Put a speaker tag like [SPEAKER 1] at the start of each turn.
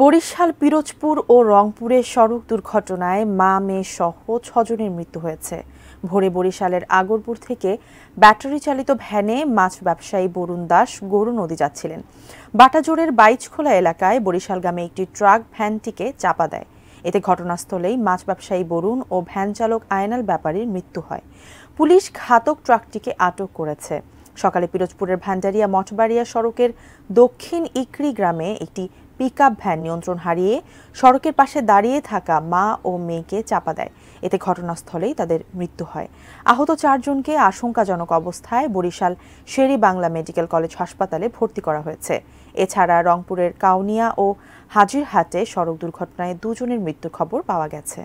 [SPEAKER 1] বরিশাল পিরোজপুর ও রংপুরে সড়ক দুর্ঘটনায় মা মেয়ে সহ ছজনের মৃত্যু হয়েছে ভোরে বরিশালের আগরপুর থেকে ব্যাটারি চালিত ভ্যানে মাছ ব্যবসায়ী বরুণ দাস গরু নদী যাচ্ছিলেন বাটাজোরের বাইচখোলা এলাকায় বরিশালগামে একটি ট্রাক ভ্যানটিকে চাপা দেয় এতে ঘটনাস্থলেই মাছ ব্যবসায়ী বরুণ ও ভ্যান চালক আয়নাল ব্যাপারীর মৃত্যু হয় পুলিশ ঘাতক ট্রাকটিকে আটক করেছে সকালে পিরোজপুরের ভান্ডারিয়া মঠবাড়িয়া সড়কের দক্ষিণ ইকরি গ্রামে একটি পিকআপ ভ্যান নিয়ন্ত্রণ হারিয়ে সড়কের পাশে দাঁড়িয়ে থাকা মা ও মেয়েকে চাপা দেয় এতে ঘটনাস্থলেই তাদের মৃত্যু হয় আহত চারজনকে আশঙ্কাজনক অবস্থায় Barishal Sher-e-Bangla medical college হাসপাতালে ভর্তি করা হয়েছে এছাড়া রংপুরের কাউনিয়া ও হাজিরহাটে সড়ক দুর্ঘটনায় দুজনের মৃত্যুর খবর পাওয়া গেছে